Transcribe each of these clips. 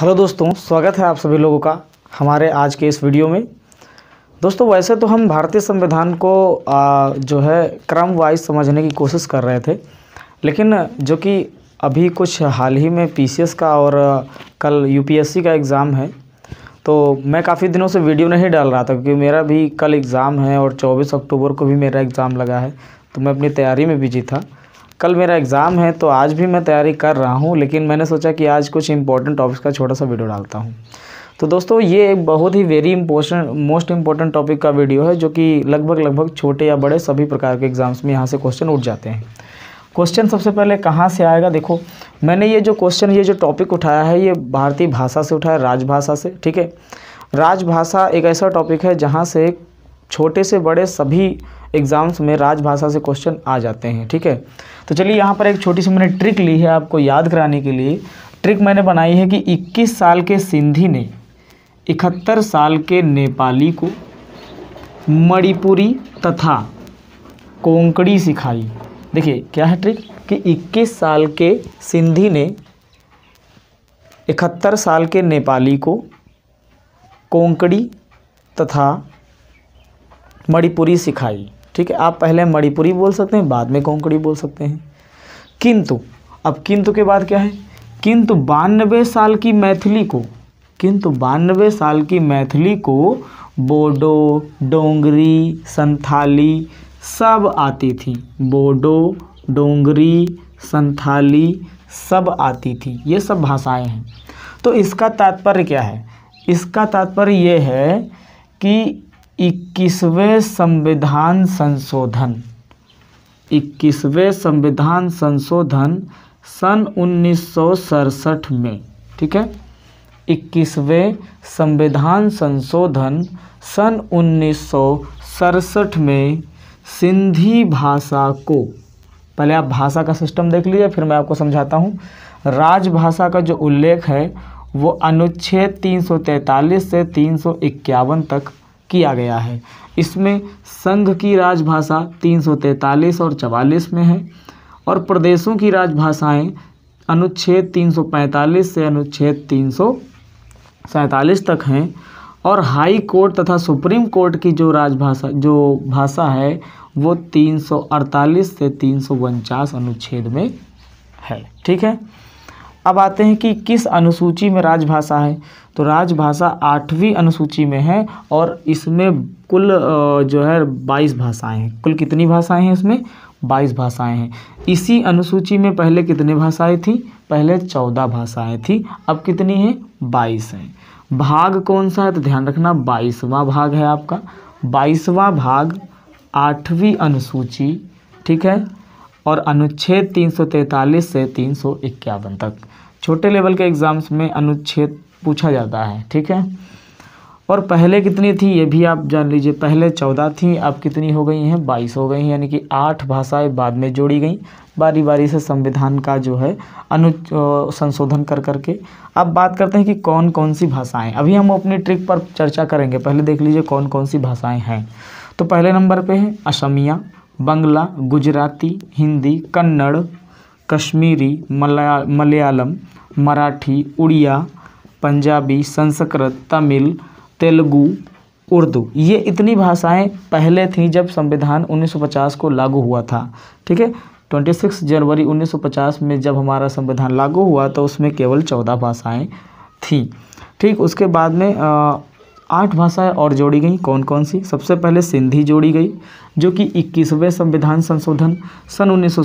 hello दोस्तों स्वागत है आप सभी लोगों का हमारे आज के इस वीडियो में दोस्तों वैसे तो हम भारतीय संविधान को आ, जो है क्रम वाइज समझने की कोशिश कर रहे थे लेकिन जो कि अभी कुछ हाल ही में पीसीएस का और कल यूपीएससी का एग्ज़ाम है तो मैं काफ़ी दिनों से वीडियो नहीं डाल रहा था क्योंकि मेरा भी कल एग्ज़ाम है और चौबीस अक्टूबर को भी मेरा एग्ज़ाम लगा है तो मैं अपनी तैयारी में बिजी था कल मेरा एग्ज़ाम है तो आज भी मैं तैयारी कर रहा हूँ लेकिन मैंने सोचा कि आज कुछ इंपॉर्टेंट टॉपिक्स का छोटा सा वीडियो डालता हूँ तो दोस्तों ये एक बहुत ही very important most important topic का वीडियो है जो कि लगभग लगभग छोटे या बड़े सभी प्रकार के एग्ज़ाम्स में यहाँ से क्वेश्चन उठ जाते हैं क्वेश्चन सबसे पहले कहाँ से आएगा देखो मैंने ये जो क्वेश्चन ये जो टॉपिक उठाया है ये भारतीय भाषा से उठाया राजभाषा से ठीक है राजभाषा एक ऐसा टॉपिक है जहाँ से छोटे से बड़े सभी एग्ज़ाम्स में राजभाषा से क्वेश्चन आ जाते हैं ठीक है तो चलिए यहाँ पर एक छोटी सी मैंने ट्रिक ली है आपको याद कराने के लिए ट्रिक मैंने बनाई है कि 21 साल के सिंधी ने इकहत्तर साल के नेपाली को मणिपुरी तथा कोंकड़ी सिखाई देखिए क्या है ट्रिक कि 21 साल के सिंधी ने इकहत्तर साल के नेपाली को कोंकड़ी तथा मणिपुरी सिखाई ठीक है आप पहले मणिपुरी बोल सकते हैं बाद में कोंकणी बोल सकते हैं किंतु अब किंतु के बाद क्या है किंतु बानवे साल की मैथिली को किंतु बानवे साल की मैथिली को बोडो डोंगरी संथाली सब आती थी बोडो डोंगरी संथाली सब आती थी ये सब भाषाएं हैं तो इसका तात्पर्य क्या है इसका तात्पर्य ये है कि इक्कीसवें संविधान संशोधन इक्कीसवें संविधान संशोधन सन उन्नीस सौ में ठीक है इक्कीसवें संविधान संशोधन सन उन्नीस सौ में सिंधी भाषा को पहले आप भाषा का सिस्टम देख लीजिए फिर मैं आपको समझाता हूँ राजभाषा का जो उल्लेख है वो अनुच्छेद 343 से तीन तक किया गया है इसमें संघ की राजभाषा तीन सौ तैंतालीस और चवालीस में है और प्रदेशों की राजभाषाएं अनुच्छेद 345 से अनुच्छेद तीन तक हैं और हाई कोर्ट तथा सुप्रीम कोर्ट की जो राजभाषा जो भाषा है वो 348 से तीन अनुच्छेद में है ठीक है अब आते हैं कि किस अनुसूची में राजभाषा है तो राजभाषा आठवीं अनुसूची में है और इसमें कुल जो है बाईस भाषाएं हैं कुल कितनी भाषाएं हैं इसमें बाईस भाषाएं हैं इसी अनुसूची में पहले कितनी भाषाएं थी पहले चौदह भाषाएं थी अब कितनी हैं बाईस हैं भाग कौन सा है तो ध्यान रखना बाईसवाँ भाग है आपका बाईसवाँ भाग आठवीं अनुसूची ठीक है और अनुच्छेद 343 से तीन तक छोटे लेवल के एग्ज़ाम्स में अनुच्छेद पूछा जाता है ठीक है और पहले कितनी थी ये भी आप जान लीजिए पहले चौदह थी अब कितनी हो गई हैं बाईस हो गई हैं यानी कि आठ भाषाएं बाद में जोड़ी गई बारी बारी से संविधान का जो है अनु संशोधन कर करके अब बात करते हैं कि कौन कौन सी भाषाएं अभी हम अपनी ट्रिक पर चर्चा करेंगे पहले देख लीजिए कौन कौन सी भाषाएँ हैं तो पहले नंबर पर है असमिया बंगला गुजराती हिंदी कन्नड़ कश्मीरी मलया मलयालम मराठी उड़िया पंजाबी संस्कृत तमिल तेलुगु उर्दू ये इतनी भाषाएं पहले थीं जब संविधान 1950 को लागू हुआ था ठीक है 26 जनवरी 1950 में जब हमारा संविधान लागू हुआ तो उसमें केवल चौदह भाषाएं थीं ठीक उसके बाद में आ, आठ भाषाएं और जोड़ी गई कौन कौन सी सबसे पहले सिंधी जोड़ी गई जो कि इक्कीसवें संविधान संशोधन सन उन्नीस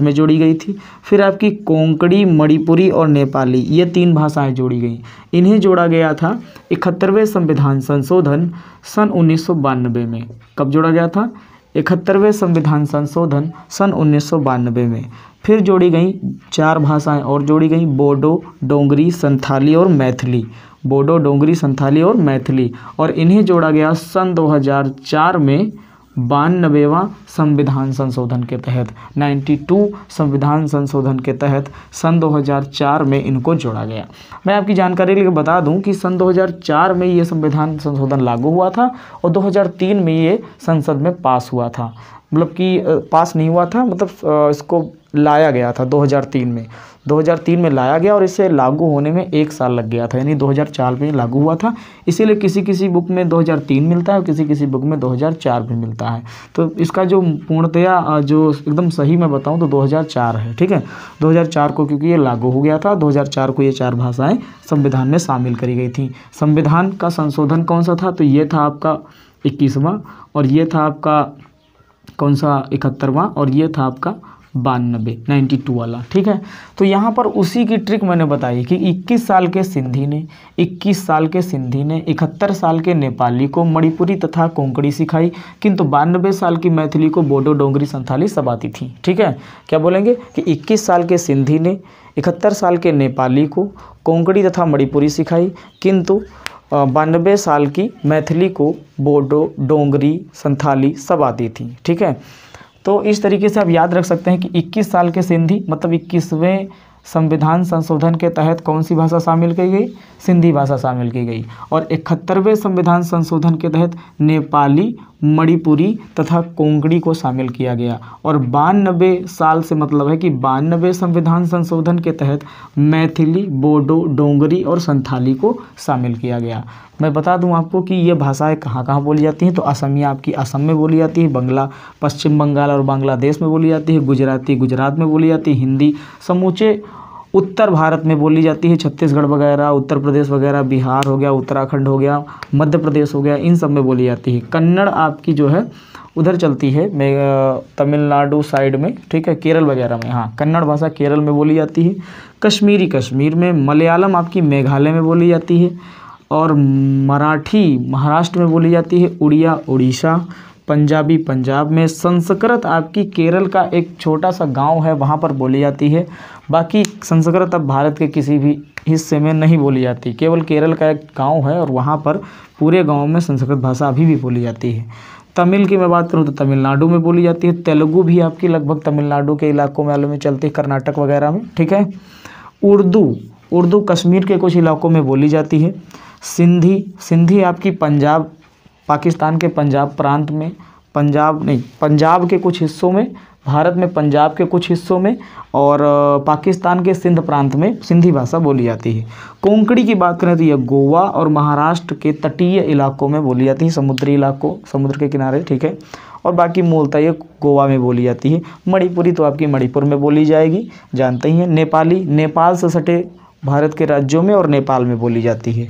में जोड़ी गई थी फिर आपकी कोंकणी मणिपुरी और नेपाली ये तीन भाषाएं जोड़ी गई इन्हें जोड़ा गया था इकहत्तरवें संविधान संशोधन सन उन्नीस में कब जोड़ा गया था इकहत्तरवें संविधान संशोधन सन उन्नीस में फिर जोड़ी गई चार भाषाएं और जोड़ी गई बोडो डोंगरी संथाली और मैथिली बोडो डोंगरी संथाली और मैथिली और इन्हें जोड़ा गया सन 2004 में बानबेवा संविधान संशोधन के तहत 92 संविधान संशोधन के तहत सन 2004 में इनको जोड़ा गया मैं आपकी जानकारी लिए बता दूं कि सन 2004 में ये संविधान संशोधन लागू हुआ था और 2003 में ये संसद में पास हुआ था मतलब कि पास नहीं हुआ था मतलब इसको लाया गया था 2003 में 2003 में लाया गया और इसे लागू होने में एक साल लग गया था यानी 2004 में लागू हुआ था इसीलिए किसी किसी बुक में 2003 मिलता है और किसी किसी बुक में 2004 भी मिलता है तो इसका जो पूर्णतया जो एकदम सही मैं बताऊँ तो 2004 है ठीक है 2004 को क्योंकि ये लागू हो गया था 2004 को ये चार भाषाएँ संविधान में शामिल करी गई थी संविधान का संशोधन कौन सा था तो ये था आपका इक्कीसवाँ और ये था आपका कौन सा इकहत्तरवाँ और ये था आपका बानबे नाइन्टी टू वाला ठीक है तो यहाँ पर उसी की ट्रिक मैंने बताई कि 21 साल के सिंधी ने 21 साल के सिंधी ने इकहत्तर साल के नेपाली को मणिपुरी तथा कोंकणी सिखाई किंतु बानबे साल की मैथिली को बोडो डोंगरी संथाली सब आती थी ठीक है क्या बोलेंगे कि इक्कीस साल के सिंधी ने इकहत्तर साल के नेपाली को कोंकणी तथा मणिपुरी सिखाई किंतु बानबे साल की मैथिली को बोडो डोंगरी संथाली सब आती थी ठीक है तो इस तरीके से आप याद रख सकते हैं कि 21 साल के सिंधी मतलब इक्कीसवें संविधान संशोधन के तहत कौन सी भाषा शामिल की गई सिंधी भाषा शामिल की गई और इकहत्तरवें संविधान संशोधन के तहत नेपाली मणिपुरी तथा कोंकणी को शामिल किया गया और बानबे साल से मतलब है कि बानबे संविधान संशोधन के तहत मैथिली बोडो डोंगरी और संथाली को शामिल किया गया मैं बता दूं आपको कि ये भाषाएं कहाँ कहाँ बोली जाती हैं तो असमिया आपकी असम में बोली जाती है बंगला पश्चिम बंगाल और बांग्लादेश में बोली जाती है गुजराती गुजरात में बोली जाती है हिंदी समूचे उत्तर भारत में बोली जाती है छत्तीसगढ़ वगैरह उत्तर प्रदेश वगैरह बिहार हो गया उत्तराखंड हो गया मध्य प्रदेश हो गया इन सब में बोली जाती है कन्नड़ आपकी जो है उधर चलती है तमिलनाडु साइड में ठीक है केरल वगैरह में हाँ कन्नड़ भाषा केरल में बोली जाती है कश्मीरी कश्मीर में मलयालम आपकी मेघालय में बोली जाती है और मराठी महाराष्ट्र में बोली जाती है उड़िया उड़ीसा पंजाबी पंजाब में संस्कृत आपकी केरल का एक छोटा सा गांव है वहाँ पर बोली जाती है बाकी संस्कृत अब भारत के किसी भी हिस्से में नहीं बोली जाती केवल केरल का एक गांव है और वहाँ पर पूरे गांव में संस्कृत भाषा अभी भी बोली जाती है तमिल की मैं बात करूँ तो तमिलनाडु में बोली जाती है तेलुगू भी आपकी लगभग तमिलनाडु के इलाकों में में चलती है कर्नाटक वगैरह में ठीक है उर्दू उर्दू कश्मीर के कुछ इलाकों में बोली जाती है सिंधी सिंधी आपकी पंजाब पाकिस्तान के पंजाब प्रांत में पंजाब नहीं पंजाब के कुछ हिस्सों में भारत में पंजाब के कुछ हिस्सों में और पाकिस्तान के सिंध प्रांत में सिंधी भाषा बोली जाती है कोंकड़ी की बात करें तो यह गोवा और महाराष्ट्र के तटीय इलाकों में बोली जाती है समुद्री इलाकों समुद्र के किनारे ठीक है और बाकी मूलतः ये गोवा में बोली जाती है मणिपुरी तो आपकी मणिपुर में बोली जाएगी जानते ही हैं नेपाली नेपाल से सटे भारत के राज्यों में और नेपाल में बोली जाती है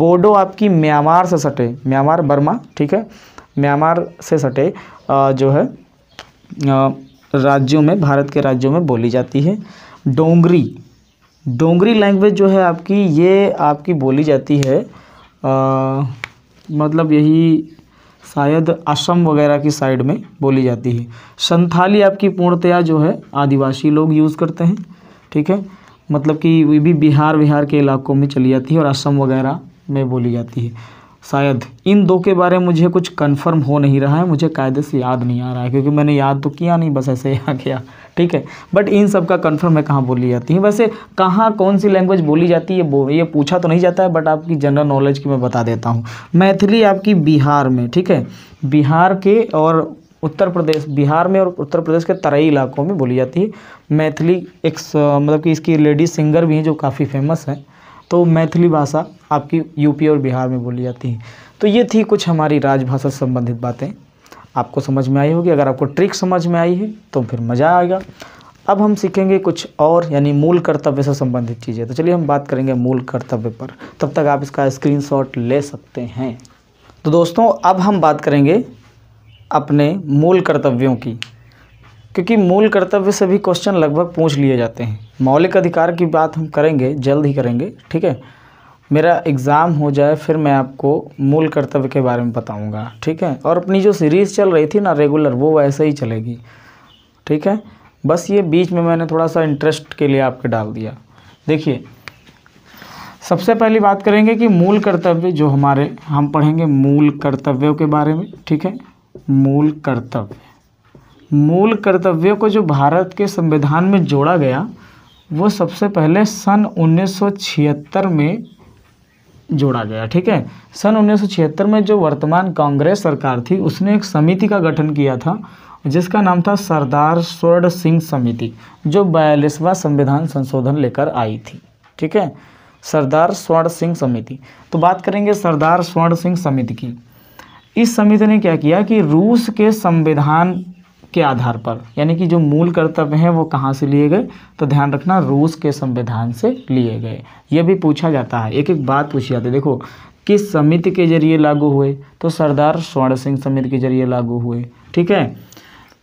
बोडो आपकी म्यांमार से सटे म्यांमार बर्मा ठीक है म्यांमार से सटे जो है राज्यों में भारत के राज्यों में बोली जाती है डोंगरी डोंगरी लैंग्वेज जो है आपकी ये आपकी बोली जाती है आ, मतलब यही शायद असम वगैरह की साइड में बोली जाती है संथाली आपकी पूर्णतया जो है आदिवासी लोग यूज़ करते हैं ठीक है मतलब कि वो भी बिहार बिहार के इलाकों में चली जाती है और असम वगैरह में बोली जाती है शायद इन दो के बारे में मुझे कुछ कन्फर्म हो नहीं रहा है मुझे कायदे से याद नहीं आ रहा है क्योंकि मैंने याद तो किया नहीं बस ऐसे आ गया ठीक है बट इन सब का कन्फर्म है कहाँ बोली जाती है वैसे कहाँ कौन सी लैंग्वेज बोली जाती है बो ये पूछा तो नहीं जाता है बट आपकी जनरल नॉलेज की मैं बता देता हूँ मैथिली आपकी बिहार में ठीक है बिहार के और उत्तर प्रदेश बिहार में और उत्तर प्रदेश के तराई इलाकों में बोली जाती है मैथिली एक मतलब कि इसकी लेडीज सिंगर भी हैं जो काफ़ी फेमस हैं तो मैथिली भाषा आपकी यूपी और बिहार में बोली जाती है तो ये थी कुछ हमारी राजभाषा से संबंधित बातें आपको समझ में आई होगी अगर आपको ट्रिक समझ में आई है तो फिर मज़ा आएगा अब हम सीखेंगे कुछ और यानी मूल कर्तव्य से संबंधित चीज़ें तो चलिए हम बात करेंगे मूल कर्तव्य पर तब तक आप इसका स्क्रीनशॉट ले सकते हैं तो दोस्तों अब हम बात करेंगे अपने मूल कर्तव्यों की क्योंकि मूल कर्तव्य से भी क्वेश्चन लगभग पूछ लिए जाते हैं मौलिक अधिकार की बात हम करेंगे जल्द ही करेंगे ठीक है मेरा एग्ज़ाम हो जाए फिर मैं आपको मूल कर्तव्य के बारे में बताऊंगा ठीक है और अपनी जो सीरीज़ चल रही थी ना रेगुलर वो वैसे ही चलेगी ठीक है बस ये बीच में मैंने थोड़ा सा इंटरेस्ट के लिए आपके डाल दिया देखिए सबसे पहली बात करेंगे कि मूल कर्तव्य जो हमारे हम पढ़ेंगे मूल कर्तव्यों के बारे में ठीक है मूल कर्तव्य मूल कर्तव्यों को जो भारत के संविधान में जोड़ा गया वो सबसे पहले सन 1976 में जोड़ा गया ठीक है सन 1976 में जो वर्तमान कांग्रेस सरकार थी उसने एक समिति का गठन किया था जिसका नाम था सरदार स्वर्ण सिंह समिति जो बयालीसवा संविधान संशोधन लेकर आई थी ठीक है सरदार स्वर्ण सिंह समिति तो बात करेंगे सरदार स्वर्ण सिंह समिति की इस समिति ने क्या किया कि रूस के संविधान के आधार पर यानी कि जो मूल कर्तव्य हैं वो कहाँ से लिए गए तो ध्यान रखना रूस के संविधान से लिए गए ये भी पूछा जाता है एक एक बात पूछी जाती है देखो किस समिति के जरिए लागू हुए तो सरदार स्वर्ण सिंह समिति के जरिए लागू हुए ठीक है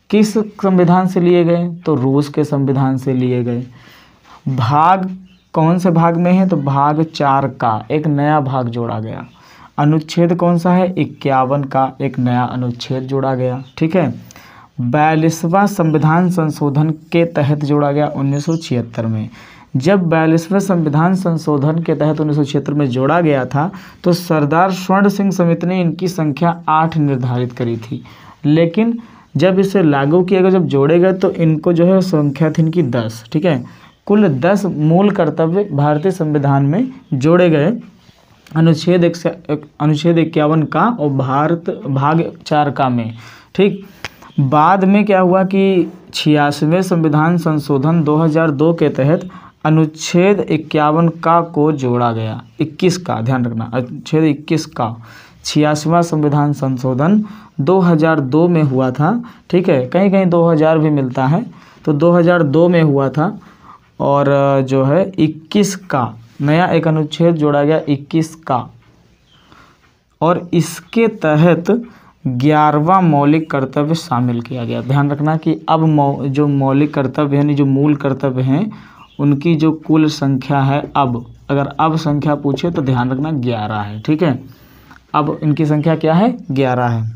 किस संविधान से लिए गए तो रूस के संविधान से लिए गए भाग कौन से भाग में है तो भाग चार का एक नया भाग जोड़ा गया अनुच्छेद कौन सा है इक्यावन का एक नया अनुच्छेद जोड़ा गया ठीक है बयालीसवां संविधान संशोधन के तहत जोड़ा गया उन्नीस में जब बयालीसवें संविधान संशोधन के तहत उन्नीस में जोड़ा गया था तो सरदार स्वर्ण सिंह समिति ने इनकी संख्या आठ निर्धारित करी थी लेकिन जब इसे लागू किया गया जब जोड़े गए तो इनको जो है संख्या थी इनकी दस ठीक है कुल दस मूल कर्तव्य भारतीय संविधान में जोड़े गए अनुच्छेद एक अनुच्छेद इक्यावन का और भारत भाग चार का में ठीक बाद में क्या हुआ कि छियासवें संविधान संशोधन 2002 के तहत अनुच्छेद इक्यावन का को जोड़ा गया इक्कीस का ध्यान रखना अनुच्छेद इक्कीस का छियासवा संविधान संशोधन 2002 में हुआ था ठीक है कहीं कहीं 2000 भी मिलता है तो 2002 में हुआ था और जो है 21 का नया एक अनुच्छेद जोड़ा गया 21 का और इसके तहत ग्यारहवा मौलिक कर्तव्य शामिल किया गया ध्यान रखना कि अब मौ, जो मौलिक कर्तव्य यानी जो मूल कर्तव्य हैं उनकी जो कुल संख्या है अब अगर अब संख्या पूछे तो ध्यान रखना ग्यारह है ठीक है अब इनकी संख्या क्या है ग्यारह है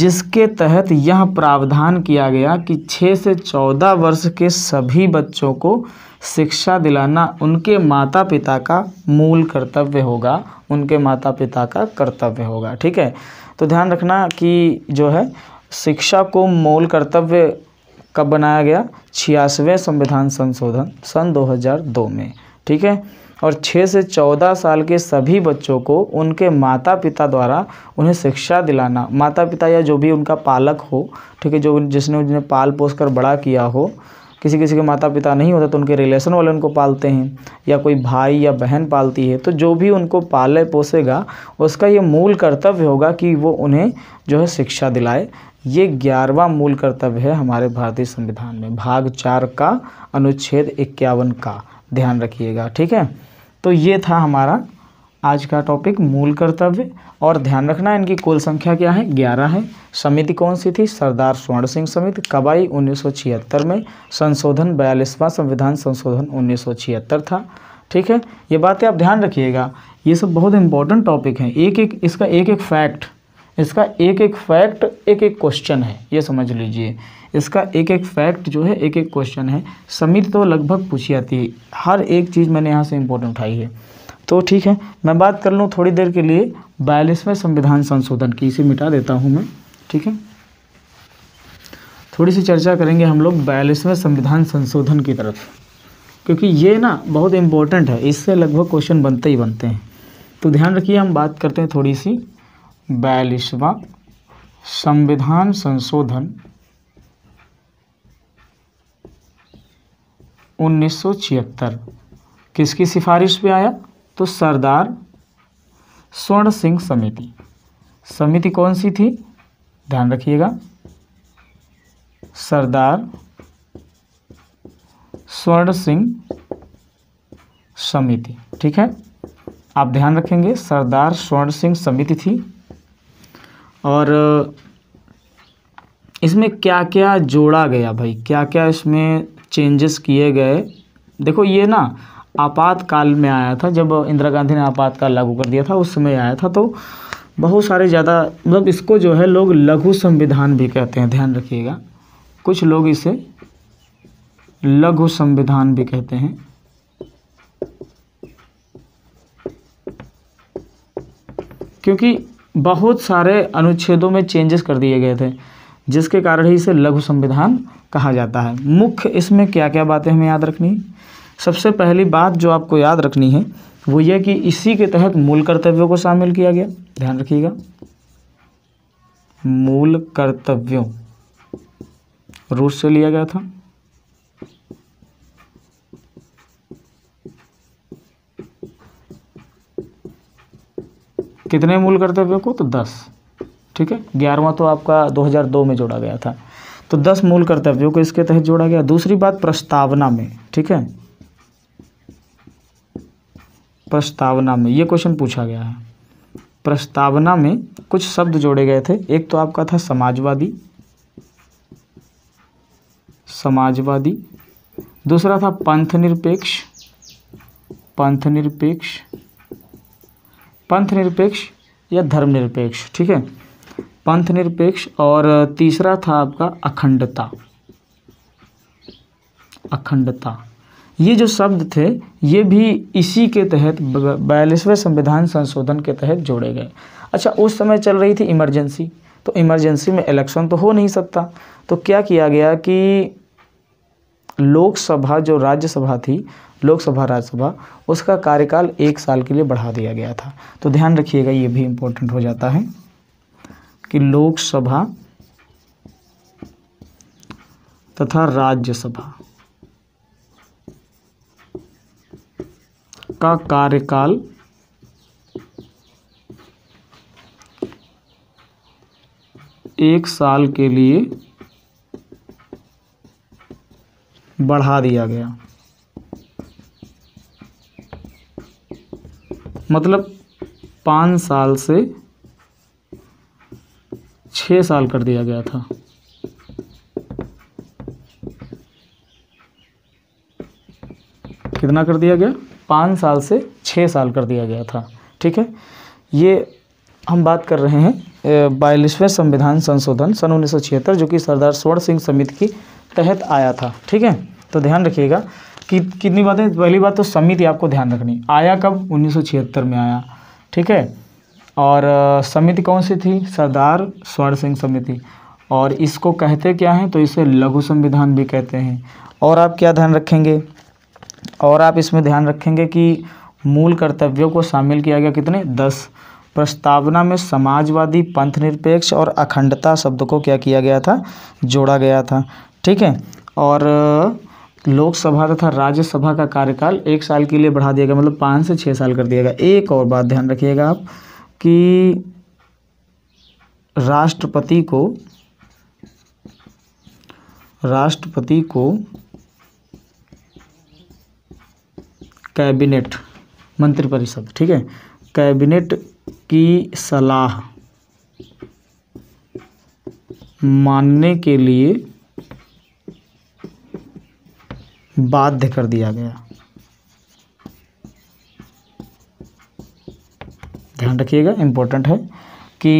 जिसके तहत यह प्रावधान किया गया कि छः से चौदह वर्ष के सभी बच्चों को शिक्षा दिलाना उनके माता पिता का मूल कर्तव्य होगा उनके माता पिता का कर्तव्य होगा ठीक है तो ध्यान रखना कि जो है शिक्षा को मूल कर्तव्य कब बनाया गया छियासवें संविधान संशोधन सन 2002 में ठीक है और 6 से 14 साल के सभी बच्चों को उनके माता पिता द्वारा उन्हें शिक्षा दिलाना माता पिता या जो भी उनका पालक हो ठीक है जो जिसने उन्हें पाल पोस कर बड़ा किया हो किसी किसी के माता पिता नहीं होते तो उनके रिलेशन वाले उनको पालते हैं या कोई भाई या बहन पालती है तो जो भी उनको पाले पोसेगा उसका ये मूल कर्तव्य होगा कि वो उन्हें जो है शिक्षा दिलाए ये ग्यारहवा मूल कर्तव्य है हमारे भारतीय संविधान में भाग चार का अनुच्छेद इक्यावन का ध्यान रखिएगा ठीक है तो ये था हमारा आज का टॉपिक मूल कर्तव्य और ध्यान रखना इनकी कुल संख्या क्या है ग्यारह है समिति कौन सी थी सरदार स्वर्ण सिंह समिति कबाई 1976 में संशोधन बयालीसवां संविधान संशोधन 1976 था ठीक है ये बातें आप ध्यान रखिएगा ये सब बहुत इंपॉर्टेंट टॉपिक हैं एक एक इसका एक एक फैक्ट इसका एक एक फैक्ट एक एक क्वेश्चन है ये समझ लीजिए इसका एक एक फैक्ट जो है एक एक क्वेश्चन है समिति तो लगभग पूछी जाती है हर एक चीज़ मैंने यहाँ से इम्पोर्टेंट उठाई है तो ठीक है मैं बात कर लूँ थोड़ी देर के लिए बयालीसवें संविधान संशोधन की इसे मिटा देता हूँ मैं ठीक है थोड़ी सी चर्चा करेंगे हम लोग बयालीसवें संविधान संशोधन की तरफ क्योंकि ये ना बहुत इम्पोर्टेंट है इससे लगभग क्वेश्चन बनते ही बनते हैं तो ध्यान रखिए हम बात करते हैं थोड़ी सी बयालीसवा संविधान संशोधन उन्नीस किसकी सिफारिश पे आया तो सरदार स्वर्ण सिंह समिति समिति कौन सी थी ध्यान रखिएगा सरदार स्वर्ण सिंह समिति ठीक है आप ध्यान रखेंगे सरदार स्वर्ण सिंह समिति थी और इसमें क्या क्या जोड़ा गया भाई क्या क्या इसमें चेंजेस किए गए देखो ये ना आपातकाल में आया था जब इंदिरा गांधी ने आपातकाल लागू कर दिया था उस समय आया था तो बहुत सारे ज़्यादा मतलब इसको जो है लोग लघु संविधान भी कहते हैं ध्यान रखिएगा कुछ लोग इसे लघु संविधान भी कहते हैं क्योंकि बहुत सारे अनुच्छेदों में चेंजेस कर दिए गए थे जिसके कारण ही इसे लघु संविधान कहा जाता है मुख्य इसमें क्या क्या बातें हमें याद रखनी सबसे पहली बात जो आपको याद रखनी है वो ये कि इसी के तहत मूल कर्तव्यों को शामिल किया गया ध्यान रखिएगा मूल कर्तव्यों रूस से लिया गया था कितने मूल कर्तव्यों को तो दस ठीक है ग्यारहवा तो आपका 2002 में जोड़ा गया था तो दस मूल कर्तव्यों को इसके तहत जोड़ा गया दूसरी बात प्रस्तावना में ठीक है प्रस्तावना में ये क्वेश्चन पूछा गया है प्रस्तावना में कुछ शब्द जोड़े गए थे एक तो आपका था समाजवादी समाजवादी दूसरा था पंथ निरपेक्ष पंथ निरपेक्ष पंथ निरपेक्ष या धर्म निरपेक्ष ठीक है पंथ निरपेक्ष और तीसरा था आपका अखंडता अखंडता ये जो शब्द थे ये भी इसी के तहत बयालीसवें संविधान संशोधन के तहत जोड़े गए अच्छा उस समय चल रही थी इमरजेंसी तो इमरजेंसी में इलेक्शन तो हो नहीं सकता तो क्या किया गया कि लोकसभा जो राज्यसभा थी लोकसभा राज्यसभा उसका कार्यकाल एक साल के लिए बढ़ा दिया गया था तो ध्यान रखिएगा ये भी इम्पोर्टेंट हो जाता है कि लोकसभा तथा राज्यसभा का कार्यकाल एक साल के लिए बढ़ा दिया गया मतलब पाँच साल से छः साल कर दिया गया था कितना कर दिया गया पाँच साल से छः साल कर दिया गया था ठीक है ये हम बात कर रहे हैं बयालीसवें संविधान संशोधन सन उन्नीस जो कि सरदार स्वर्ण सिंह समिति के तहत आया था ठीक है तो ध्यान रखिएगा कि कितनी बातें पहली बात तो समिति आपको ध्यान रखनी आया कब उन्नीस में आया ठीक है और समिति कौन सी थी सरदार स्वर्ण सिंह समिति और इसको कहते क्या हैं तो इसे लघु संविधान भी कहते हैं और आप क्या ध्यान रखेंगे और आप इसमें ध्यान रखेंगे कि मूल कर्तव्यों को शामिल किया गया कितने दस प्रस्तावना में समाजवादी पंथ निरपेक्ष और अखंडता शब्द को क्या किया गया था जोड़ा गया था ठीक है और लोकसभा तथा राज्यसभा का कार्यकाल एक साल के लिए बढ़ा दिया गया मतलब पाँच से छः साल कर दिया गया एक और बात ध्यान रखिएगा आप कि राष्ट्रपति को राष्ट्रपति को कैबिनेट मंत्रिपरिषद ठीक है कैबिनेट की सलाह मानने के लिए बाध्य कर दिया गया ध्यान रखिएगा इम्पोर्टेंट है कि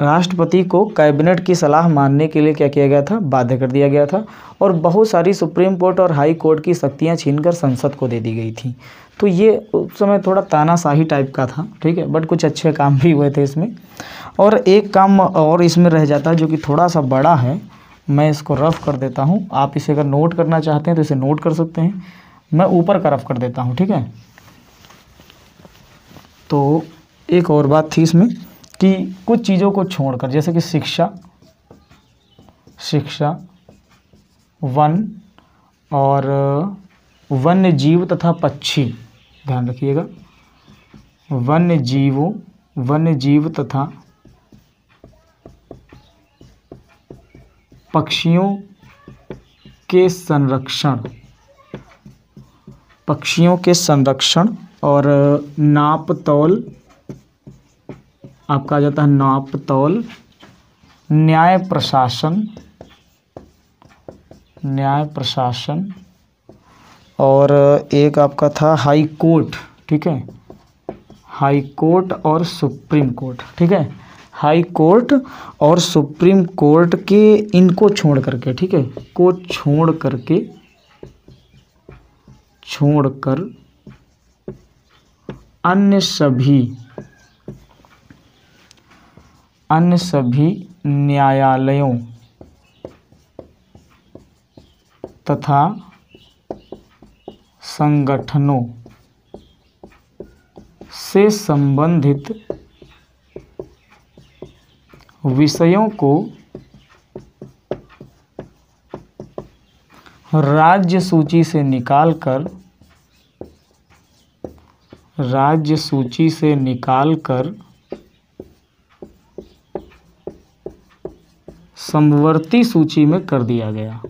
राष्ट्रपति को कैबिनेट की सलाह मानने के लिए क्या किया गया था बाध्य कर दिया गया था और बहुत सारी सुप्रीम कोर्ट और हाई कोर्ट की शक्तियाँ छीनकर संसद को दे दी गई थी तो ये उस समय थोड़ा तानाशाही टाइप का था ठीक है बट कुछ अच्छे काम भी हुए थे इसमें और एक काम और इसमें रह जाता है जो कि थोड़ा सा बड़ा है मैं इसको रफ़ कर देता हूँ आप इसे अगर नोट करना चाहते हैं तो इसे नोट कर सकते हैं मैं ऊपर का रफ़ कर देता हूँ ठीक है तो एक और बात थी इसमें कि कुछ चीज़ों को छोड़कर जैसे कि शिक्षा शिक्षा वन और वन्य जीव तथा पक्षी ध्यान रखिएगा वन्य जीवों वन्य जीव तथा पक्षियों के संरक्षण पक्षियों के संरक्षण और नाप तौल आपका आ जाता है नाप तौल न्याय प्रशासन न्याय प्रशासन और एक आपका था हाई कोर्ट ठीक है हाई कोर्ट और सुप्रीम कोर्ट ठीक है हाई कोर्ट और सुप्रीम कोर्ट के इनको छोड़ करके ठीक है को छोड़ करके छोड़ कर अन्य सभी अन्य सभी न्यायालयों तथा संगठनों से संबंधित विषयों को राज्य सूची से निकालकर राज्य सूची से निकालकर समवर्ती सूची में कर दिया गया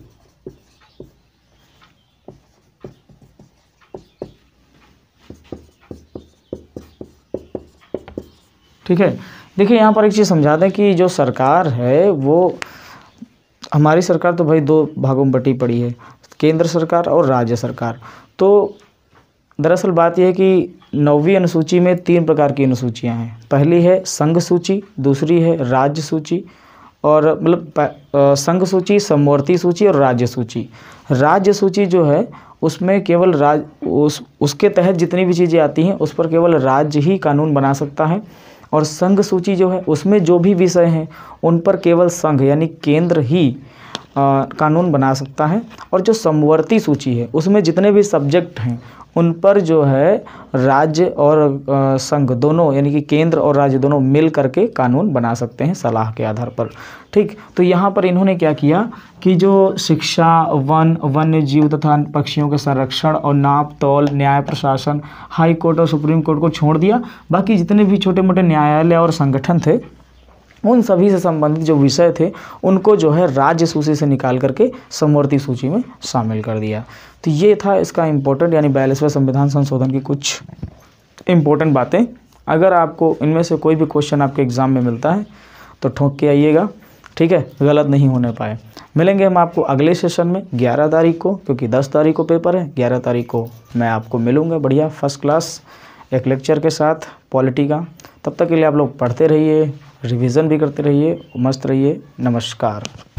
ठीक है देखिए यहाँ पर एक चीज़ समझा दें कि जो सरकार है वो हमारी सरकार तो भाई दो भागों में बटी पड़ी है केंद्र सरकार और राज्य सरकार तो दरअसल बात यह है कि नौवीं अनुसूची में तीन प्रकार की अनुसूचियाँ हैं पहली है संघ सूची दूसरी है राज्य सूची और मतलब संघ सूची समवर्ती सूची और राज्य सूची राज्य सूची जो है उसमें केवल राज उस उसके तहत जितनी भी चीज़ें आती हैं उस पर केवल राज्य ही कानून बना सकता है और संघ सूची जो है उसमें जो भी विषय हैं उन पर केवल संघ यानी केंद्र ही आ, कानून बना सकता है और जो समवर्ती सूची है उसमें जितने भी सब्जेक्ट हैं उन पर जो है राज्य और संघ दोनों यानी कि केंद्र और राज्य दोनों मिल करके कानून बना सकते हैं सलाह के आधार पर ठीक तो यहाँ पर इन्होंने क्या किया कि जो शिक्षा वन वन्य जीव तथा पक्षियों के संरक्षण और नाप तौल न्याय प्रशासन हाई कोर्ट और सुप्रीम कोर्ट को छोड़ दिया बाकी जितने भी छोटे मोटे न्यायालय और संगठन थे उन सभी से संबंधित जो विषय थे उनको जो है राज्य सूची से निकाल करके समवर्ती सूची में शामिल कर दिया तो ये था इसका इम्पोर्टेंट यानी बयालीसवें संविधान संशोधन की कुछ इम्पोर्टेंट बातें अगर आपको इनमें से कोई भी क्वेश्चन आपके एग्ज़ाम में मिलता है तो ठोंक के आइएगा ठीक है गलत नहीं होने पाए मिलेंगे हम आपको अगले सेशन में ग्यारह तारीख को क्योंकि दस तारीख को पेपर है ग्यारह तारीख को मैं आपको मिलूँगा बढ़िया फर्स्ट क्लास एक लेक्चर के साथ पॉलिटी का तब तक के लिए आप लोग पढ़ते रहिए रिवीजन भी करते रहिए मस्त रहिए नमस्कार